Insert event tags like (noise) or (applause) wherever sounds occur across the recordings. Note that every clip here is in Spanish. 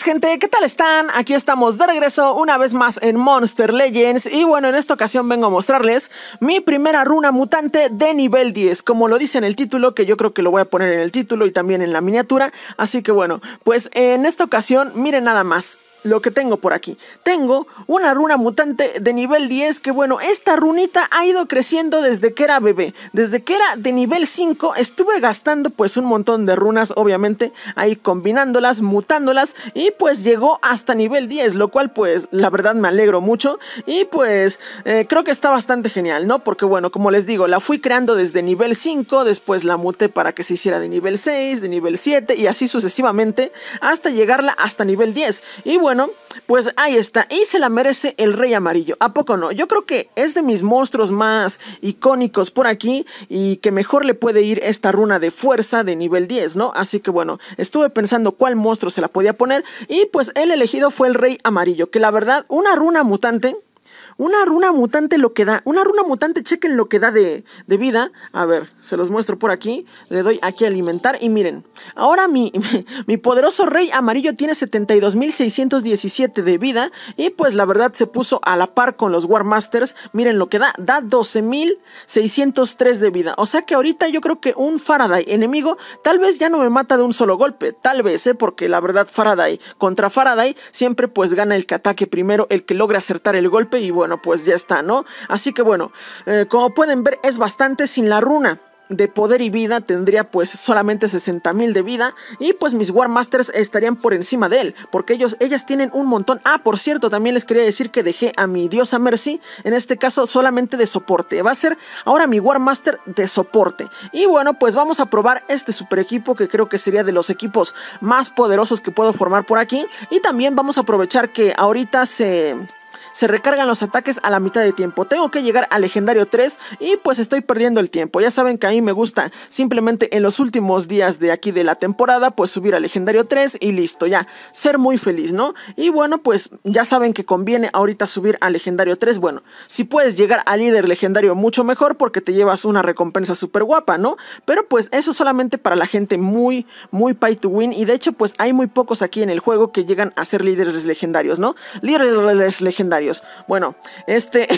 gente, ¿qué tal están? Aquí estamos de regreso una vez más en Monster Legends y bueno, en esta ocasión vengo a mostrarles mi primera runa mutante de nivel 10, como lo dice en el título, que yo creo que lo voy a poner en el título y también en la miniatura, así que bueno, pues en esta ocasión miren nada más, lo que tengo por aquí. Tengo una runa mutante de nivel 10 que bueno, esta runita ha ido creciendo desde que era bebé. Desde que era de nivel 5 estuve gastando pues un montón de runas obviamente, ahí combinándolas, mutándolas y pues llegó hasta nivel 10, lo cual pues la verdad me alegro mucho y pues eh, creo que está bastante genial, ¿no? Porque bueno, como les digo, la fui creando desde nivel 5, después la muté para que se hiciera de nivel 6, de nivel 7 y así sucesivamente hasta llegarla hasta nivel 10. Y bueno, bueno, pues ahí está. Y se la merece el Rey Amarillo. ¿A poco no? Yo creo que es de mis monstruos más icónicos por aquí y que mejor le puede ir esta runa de fuerza de nivel 10, ¿no? Así que bueno, estuve pensando cuál monstruo se la podía poner y pues el elegido fue el Rey Amarillo, que la verdad, una runa mutante una runa mutante lo que da. Una runa mutante, chequen lo que da de, vida. A ver, se los muestro por aquí. Le doy aquí a alimentar y miren. Ahora mi, (laughs) mi poderoso rey amarillo tiene 72.617 de vida. Y pues la verdad se puso a la par con los Warmasters. Miren lo que da. Da 12.603 de vida. O sea que ahorita yo creo que un Faraday enemigo tal vez ya no me mata de un solo golpe. Tal vez, ¿eh? Porque la verdad Faraday contra Faraday siempre pues gana el que ataque primero, el que logre acertar el golpe y bueno, bueno, pues ya está, ¿no? Así que bueno, eh, como pueden ver, es bastante sin la runa de poder y vida tendría pues solamente 60.000 de vida y pues mis Warmasters estarían por encima de él porque ellos ellas tienen un montón ah por cierto también les quería decir que dejé a mi diosa Mercy en este caso solamente de soporte va a ser ahora mi Warmaster de soporte y bueno pues vamos a probar este super equipo que creo que sería de los equipos más poderosos que puedo formar por aquí y también vamos a aprovechar que ahorita se se recargan los ataques a la mitad de tiempo. Tengo que llegar a legendario 3 y pues estoy perdiendo el tiempo. Ya saben que a mí me gusta simplemente en los últimos días de aquí de la temporada pues subir a legendario 3 y listo, ya. Ser muy feliz, ¿no? Y bueno, pues ya saben que conviene ahorita subir a legendario 3. Bueno, si puedes llegar a líder legendario mucho mejor porque te llevas una recompensa súper guapa, ¿no? Pero pues eso solamente para la gente muy, muy pay to win y de hecho pues hay muy pocos aquí en el juego que llegan a ser líderes legendarios, ¿no? Líderes legendarios bueno, este.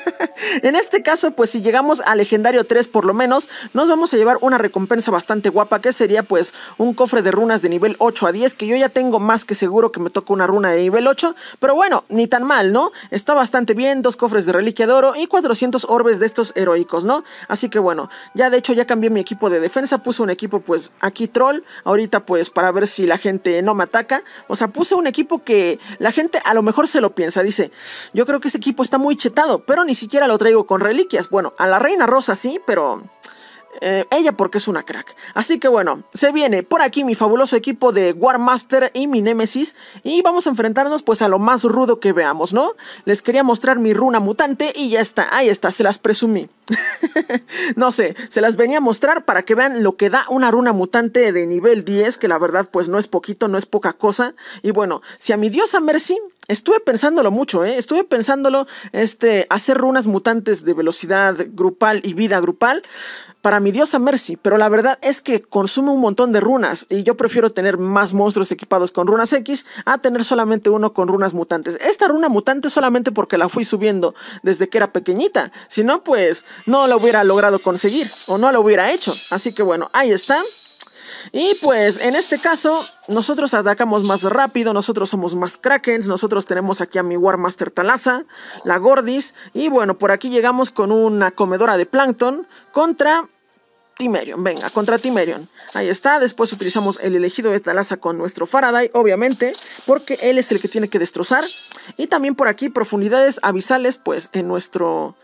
(laughs) en este caso, pues si llegamos a legendario 3 por lo menos, nos vamos a llevar una recompensa bastante guapa, que sería pues un cofre de runas de nivel 8 a 10, que yo ya tengo más que seguro que me toca una runa de nivel 8, pero bueno, ni tan mal, ¿no? Está bastante bien, dos cofres de reliquia de oro y 400 orbes de estos heroicos, ¿no? Así que bueno, ya de hecho ya cambié mi equipo de defensa, puse un equipo pues aquí troll, ahorita pues para ver si la gente no me ataca, o sea, puse un equipo que la gente a lo mejor se lo piensa, dice, yo creo que ese equipo está muy chetado, pero ni siquiera lo traigo con reliquias. Bueno, a la Reina Rosa sí, pero... Eh, ella porque es una crack. Así que bueno, se viene por aquí mi fabuloso equipo de Warmaster y mi Némesis. Y vamos a enfrentarnos pues a lo más rudo que veamos, ¿no? Les quería mostrar mi runa mutante y ya está, ahí está, se las presumí. (laughs) no sé, se las venía a mostrar para que vean lo que da una runa mutante de nivel 10, que la verdad pues no es poquito, no es poca cosa. Y bueno, si a mi diosa Mercy, estuve pensándolo mucho, ¿eh? estuve pensándolo, este, hacer runas mutantes de velocidad grupal y vida grupal para mi diosa Mercy, pero la verdad es que consume un montón de runas y yo prefiero tener más monstruos equipados con runas X a tener solamente uno con runas mutantes. Esta runa mutante solamente porque la fui subiendo desde que era pequeñita, si no pues no lo hubiera logrado conseguir o no lo hubiera hecho. Así que bueno, ahí está. Y pues en este caso, nosotros atacamos más rápido, nosotros somos más Krakens, nosotros tenemos aquí a mi Warmaster Talasa, la Gordis, y bueno, por aquí llegamos con una comedora de plancton contra Timerion, venga, contra Timerion. Ahí está, después utilizamos el elegido de Talasa con nuestro Faraday, obviamente, porque él es el que tiene que destrozar. Y también por aquí profundidades abisales, pues en nuestro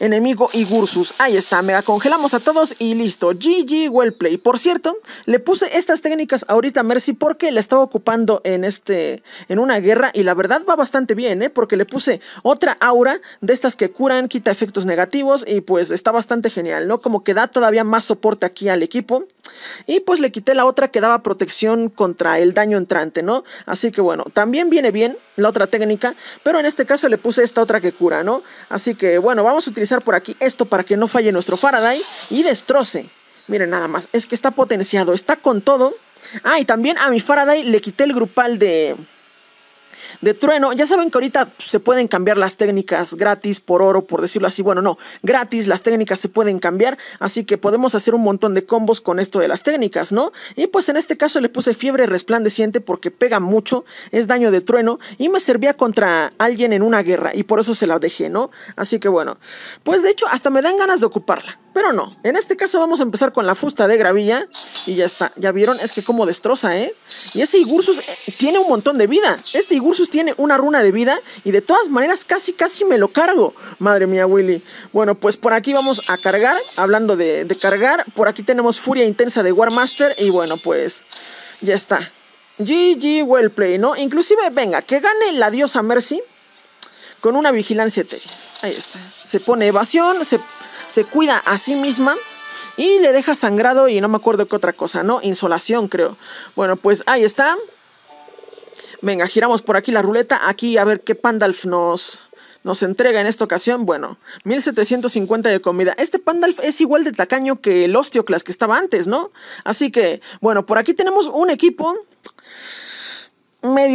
enemigo y Gursus. Ahí está, mega congelamos a todos y listo. GG, well play. Por cierto, le puse estas técnicas ahorita a Mercy porque la estaba ocupando en, este, en una guerra y la verdad va bastante bien, ¿eh? Porque le puse otra aura de estas que curan, quita efectos negativos y pues está bastante genial, ¿no? Como que da todavía más soporte aquí al equipo. Y pues le quité la otra que daba protección contra el daño entrante, ¿no? Así que bueno, también viene bien la otra técnica, pero en este caso le puse esta otra que cura, ¿no? Así que bueno, vamos a utilizar por aquí esto para que no falle nuestro Faraday y destroce. Miren nada más, es que está potenciado, está con todo. Ah, y también a mi Faraday le quité el grupal de de trueno. Ya saben que ahorita se pueden cambiar las técnicas gratis por oro, por decirlo así. Bueno, no, gratis las técnicas se pueden cambiar, así que podemos hacer un montón de combos con esto de las técnicas, ¿no? Y pues en este caso le puse fiebre resplandeciente porque pega mucho, es daño de trueno y me servía contra alguien en una guerra y por eso se la dejé, ¿no? Así que bueno, pues de hecho hasta me dan ganas de ocuparla. Pero no, en este caso vamos a empezar con la fusta de gravilla y ya está. Ya vieron, es que como destroza, ¿eh? Y ese Igursus eh, tiene un montón de vida. Este Igursus tiene una runa de vida y de todas maneras casi, casi me lo cargo. Madre mía, Willy. Bueno, pues por aquí vamos a cargar. Hablando de, cargar, por aquí tenemos Furia Intensa de Warmaster y bueno, pues ya está. GG, well play, ¿no? Inclusive, venga, que gane la diosa Mercy con una vigilancia T. Ahí está. Se pone evasión, se se cuida a sí misma y le deja sangrado y no me acuerdo qué otra cosa, ¿no? Insolación, creo. Bueno, pues ahí está. Venga, giramos por aquí la ruleta. Aquí a ver qué Pandalf nos, nos entrega en esta ocasión. Bueno, 1750 de comida. Este Pandalf es igual de tacaño que el Osteoclas que estaba antes, ¿no? Así que, bueno, por aquí tenemos un equipo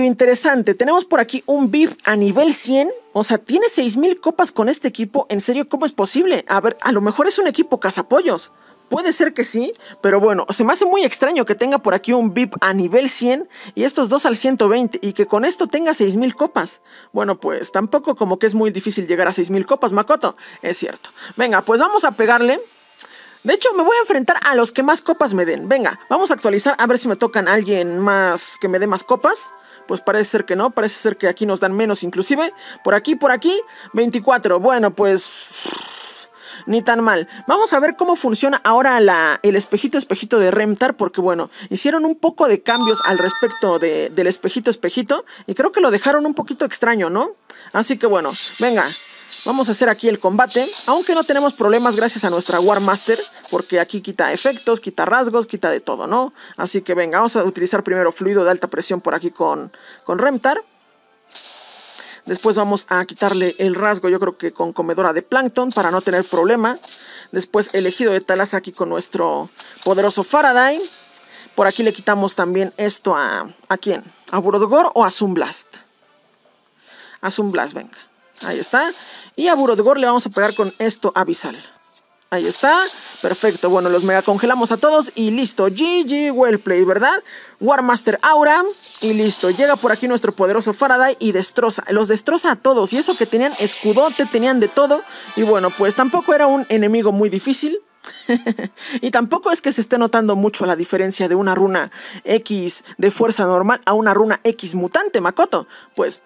interesante. Tenemos por aquí un VIP a nivel 100. O sea, tiene 6.000 copas con este equipo. ¿En serio cómo es posible? A ver, a lo mejor es un equipo cazapollos. Puede ser que sí, pero bueno, se me hace muy extraño que tenga por aquí un VIP a nivel 100 y estos dos al 120 y que con esto tenga 6000 copas. Bueno, pues tampoco como que es muy difícil llegar a 6000 copas, Makoto, es cierto. Venga, pues vamos a pegarle de hecho, me voy a enfrentar a los que más copas me den. Venga, vamos a actualizar a ver si me tocan alguien más que me dé más copas. Pues parece ser que no, parece ser que aquí nos dan menos inclusive. Por aquí, por aquí, 24. Bueno, pues ni tan mal. Vamos a ver cómo funciona ahora la, el espejito espejito de Remtar, porque bueno, hicieron un poco de cambios al respecto del espejito espejito y creo que lo dejaron un poquito extraño, ¿no? Así que bueno, venga, Vamos a hacer aquí el combate, aunque no tenemos problemas gracias a nuestra War Master, porque aquí quita efectos, quita rasgos, quita de todo, ¿no? Así que venga, vamos a utilizar primero fluido de alta presión por aquí con, con Remtar. Después vamos a quitarle el rasgo, yo creo que con comedora de plancton para no tener problema. Después elegido de Talas aquí con nuestro poderoso Faraday. Por aquí le quitamos también esto a... ¿A quién? ¿A Brodgor o a Zumblast? A Zumblast, venga. Ahí está. Y a Burodgor le vamos a pegar con esto abisal. Ahí está. Perfecto. Bueno, los mega congelamos a todos y listo. GG, well played, ¿verdad? Warmaster Aura. Y listo. Llega por aquí nuestro poderoso Faraday y destroza. Los destroza a todos. Y eso que tenían escudote, tenían de todo. Y bueno, pues tampoco era un enemigo muy difícil. (laughs) y tampoco es que se esté notando mucho la diferencia de una runa X de fuerza normal a una runa X mutante, Makoto. Pues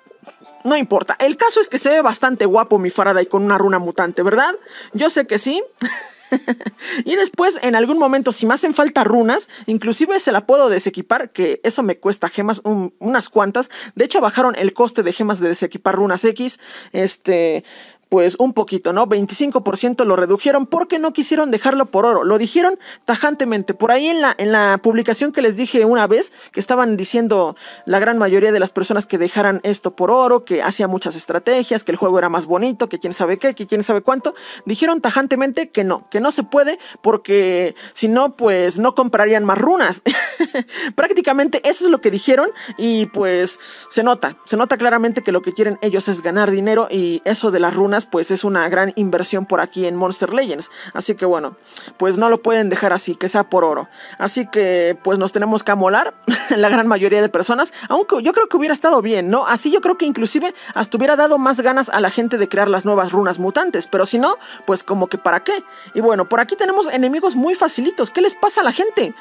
no importa. El caso es que se ve bastante guapo mi Faraday con una runa mutante, ¿verdad? Yo sé que sí. (laughs) y después, en algún momento, si me hacen falta runas, inclusive se la puedo desequipar, que eso me cuesta gemas unas cuantas. De hecho, bajaron el coste de gemas de desequipar runas X. Este, pues un poquito, ¿no? 25% lo redujeron porque no quisieron dejarlo por oro. Lo dijeron tajantemente. Por ahí en la, en la publicación que les dije una vez, que estaban diciendo la gran mayoría de las personas que dejaran esto por oro, que hacía muchas estrategias, que el juego era más bonito, que quién sabe qué, que quién sabe cuánto, dijeron tajantemente que no, que no se puede porque si no, pues no comprarían más runas. (laughs) Prácticamente eso es lo que dijeron y pues se nota, se nota claramente que lo que quieren ellos es ganar dinero y eso de las runas pues es una gran inversión por aquí en Monster Legends. Así que bueno, pues no lo pueden dejar así, que sea por oro. Así que pues nos tenemos que amolar, (laughs) la gran mayoría de personas, aunque yo creo que hubiera estado bien, ¿no? Así yo creo que inclusive hasta hubiera dado más ganas a la gente de crear las nuevas runas mutantes, pero si no, pues como que para qué. Y bueno, por aquí tenemos enemigos muy facilitos, ¿qué les pasa a la gente?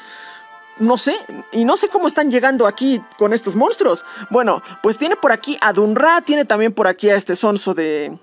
no sé, y no sé cómo están llegando aquí con estos monstruos. Bueno, pues tiene por aquí a Dunra, tiene también por aquí a este sonso de,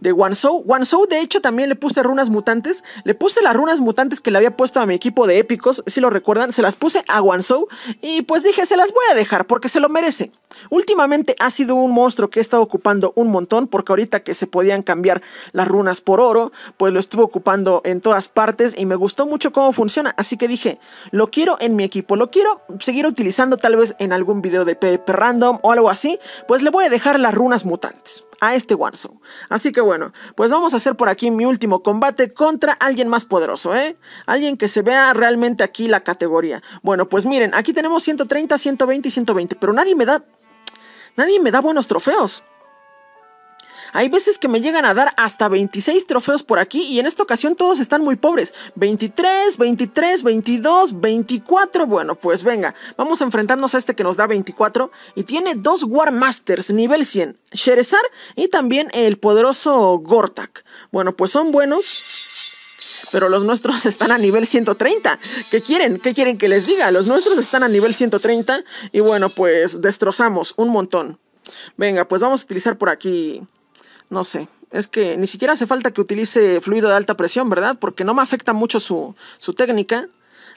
de Wanzhou. Wanzhou, de hecho, también le puse runas mutantes. Le puse las runas mutantes que le había puesto a mi equipo de épicos, si lo recuerdan. Se las puse a Wanzhou y pues dije, se las voy a dejar porque se lo merece. Últimamente ha sido un monstruo que he estado ocupando un montón porque ahorita que se podían cambiar las runas por oro, pues lo estuvo ocupando en todas partes y me gustó mucho cómo funciona, así que dije, lo quiero en mi equipo, lo quiero seguir utilizando tal vez en algún video de PvP random o algo así, pues le voy a dejar las runas mutantes a este Wanzo. Así que bueno, pues vamos a hacer por aquí mi último combate contra alguien más poderoso, ¿eh? Alguien que se vea realmente aquí la categoría. Bueno, pues miren, aquí tenemos 130, 120 y 120, pero nadie me da Nadie me da buenos trofeos. Hay veces que me llegan a dar hasta 26 trofeos por aquí y en esta ocasión todos están muy pobres. 23, 23, 22, 24. Bueno, pues venga, vamos a enfrentarnos a este que nos da 24 y tiene dos Warmasters nivel 100, Sherezar y también el poderoso Gortak. Bueno, pues son buenos pero los nuestros (laughs) están a nivel 130. ¿Qué quieren? ¿Qué quieren que les diga? Los nuestros están a nivel 130 y bueno, pues destrozamos un montón. Venga, pues vamos a utilizar por aquí, no sé, es que ni siquiera hace falta que utilice fluido de alta presión, ¿verdad? Porque no me afecta mucho su, técnica.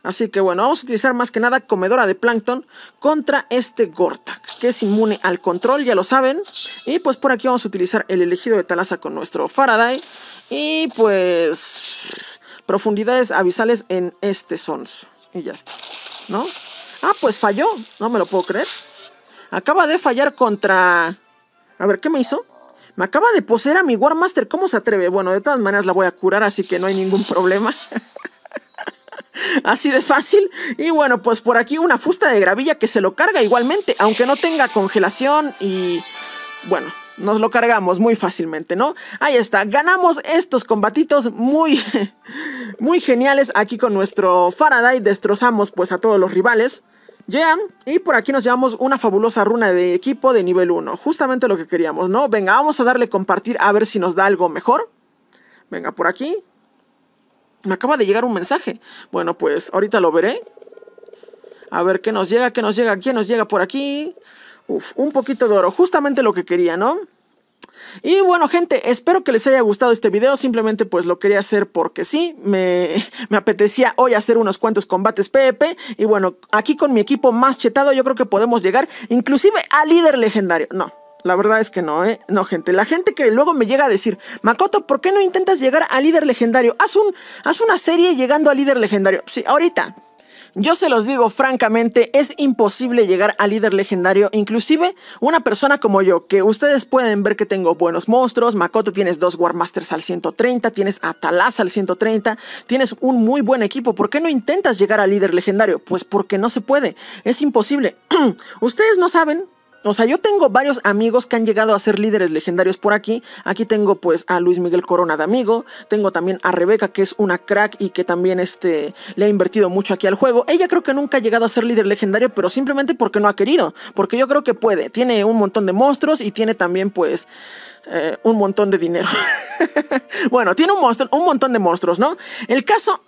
Así que bueno, vamos a utilizar más que nada comedora de plancton contra este Gortak, que es inmune al control, ya lo saben. Y pues por aquí vamos a utilizar el elegido de Talasa con nuestro Faraday. Y pues profundidades abisales en este son Y ya está, ¿no? Ah, pues falló, no me lo puedo creer. Acaba de fallar contra... A ver, ¿qué me hizo? Me acaba de poseer a mi Warmaster, ¿cómo se atreve? Bueno, de todas maneras la voy a curar, así que no hay ningún problema. (laughs) así de fácil. Y bueno, pues por aquí una fusta de gravilla que se lo carga igualmente, aunque no tenga congelación y... Bueno, nos lo cargamos muy fácilmente, ¿no? Ahí está, ganamos estos combatitos muy, (laughs) muy geniales aquí con nuestro Faraday, destrozamos pues a todos los rivales. Yeah, y por aquí nos llevamos una fabulosa runa de equipo de nivel 1, justamente lo que queríamos, ¿no? Venga, vamos a darle compartir a ver si nos da algo mejor. Venga, por aquí. Me acaba de llegar un mensaje. Bueno, pues ahorita lo veré. A ver qué nos llega, qué nos llega, quién nos llega por aquí. Uf, un poquito de oro, justamente lo que quería, ¿no? Y bueno gente, espero que les haya gustado este video, simplemente pues lo quería hacer porque sí, (laughs) me, apetecía hoy hacer unos cuantos combates PvP y bueno, aquí con mi equipo más chetado yo creo que podemos llegar inclusive a líder legendario, no. La verdad es que no, ¿eh? No, gente. La gente que luego me llega a decir, Makoto, ¿por qué no intentas llegar a líder legendario? Haz, haz una serie llegando a líder legendario. Sí, ahorita, yo se los digo francamente, es imposible llegar al líder legendario, inclusive una persona como yo, que ustedes pueden ver que tengo buenos monstruos, Makoto tienes dos Warmasters al 130, tienes a al 130, tienes un muy buen equipo, ¿por qué no intentas llegar al líder legendario? Pues porque no se puede, es imposible. (clears throat) ustedes no saben, o sea, yo tengo varios amigos que han llegado a ser líderes legendarios por aquí. Aquí tengo pues a Luis Miguel Corona de amigo. Tengo también a Rebeca, que es una crack y que también este, le ha invertido mucho aquí al juego. Ella creo que nunca ha llegado a ser líder legendario, pero simplemente porque no ha querido. Porque yo creo que puede. Tiene un montón de monstruos y tiene también pues eh, un montón de dinero. (laughs) bueno, tiene un, monstruo, un montón de monstruos, ¿no? El caso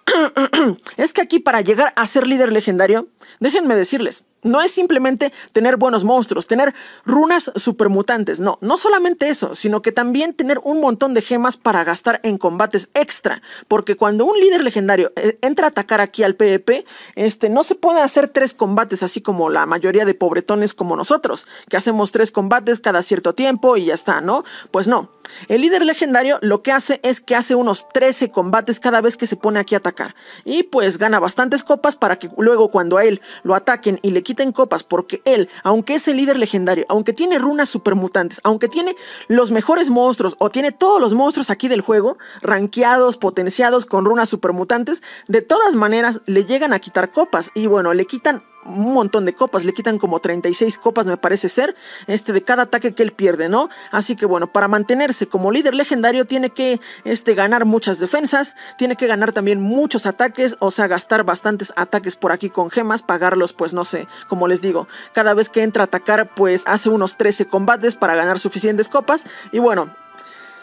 (clears throat) es que aquí para llegar a ser líder legendario, déjenme decirles, no es simplemente tener buenos monstruos, tener runas supermutantes, no, no solamente eso, sino que también tener un montón de gemas para gastar en combates extra, porque cuando un líder legendario eh, entra a atacar aquí al PvP, este, no se puede hacer tres combates así como la mayoría de pobretones como nosotros, que hacemos tres combates cada cierto tiempo y ya está, ¿no? Pues no, el líder legendario lo que hace es que hace unos 13 combates cada vez que se pone aquí a atacar. Y pues gana bastantes copas para que luego cuando a él lo ataquen y le quiten copas, porque él, aunque es el líder legendario, aunque tiene runas supermutantes, aunque tiene los mejores monstruos o tiene todos los monstruos aquí del juego, ranqueados, potenciados con runas supermutantes, de todas maneras le llegan a quitar copas y bueno, le quitan un montón de copas, le quitan como 36 copas me parece ser, este de cada ataque que él pierde, ¿no? Así que bueno, para mantenerse como líder legendario tiene que este, ganar muchas defensas, tiene que ganar también muchos ataques, o sea, gastar bastantes ataques por aquí con gemas, pagarlos pues no sé, como les digo, cada vez que entra a atacar pues hace unos 13 combates para ganar suficientes copas y bueno,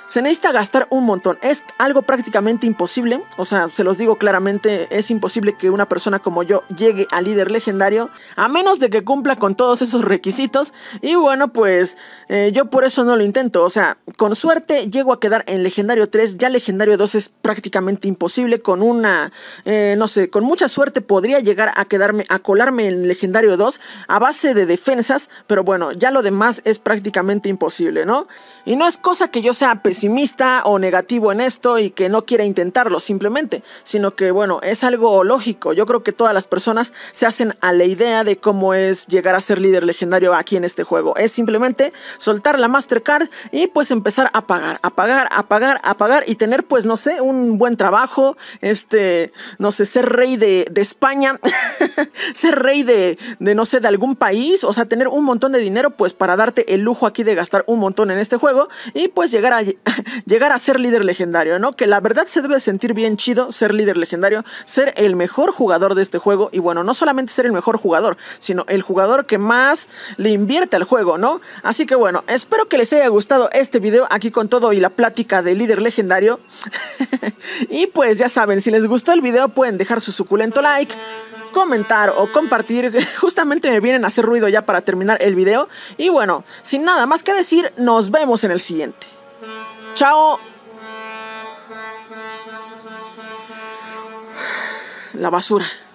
se necesita gastar un montón. Es algo prácticamente imposible. O sea, se los digo claramente, es imposible que una persona como yo llegue a líder legendario a menos de que cumpla con todos esos requisitos. Y bueno, pues eh, yo por eso no lo intento. O sea, con suerte llego a quedar en legendario 3. Ya legendario 2 es prácticamente imposible. Con una, eh, no sé, con mucha suerte podría llegar a quedarme, a colarme en legendario 2 a base de defensas. Pero bueno, ya lo demás es prácticamente imposible, ¿no? Y no es cosa que yo sea pesado pesimista o negativo en esto y que no quiera intentarlo simplemente, sino que bueno, es algo lógico. Yo creo que todas las personas se hacen a la idea de cómo es llegar a ser líder legendario aquí en este juego. Es simplemente soltar la Mastercard y pues empezar a pagar, a pagar, a pagar, a pagar y tener pues no sé, un buen trabajo, este, no sé, ser rey de, España, (laughs) ser rey de, de no sé, de algún país, o sea, tener un montón de dinero pues para darte el lujo aquí de gastar un montón en este juego y pues llegar a (laughs) llegar a ser líder legendario, ¿no? Que la verdad se debe sentir bien chido ser líder legendario, ser el mejor jugador de este juego y bueno, no solamente ser el mejor jugador, sino el jugador que más le invierte al juego, ¿no? Así que bueno, espero que les haya gustado este video aquí con todo y la plática de líder legendario. (laughs) y pues ya saben, si les gustó el video pueden dejar su suculento like comentar o compartir. (laughs) Justamente me vienen a hacer ruido ya para terminar el video. Y bueno, sin nada más que decir, nos vemos en el siguiente. Chao. La basura.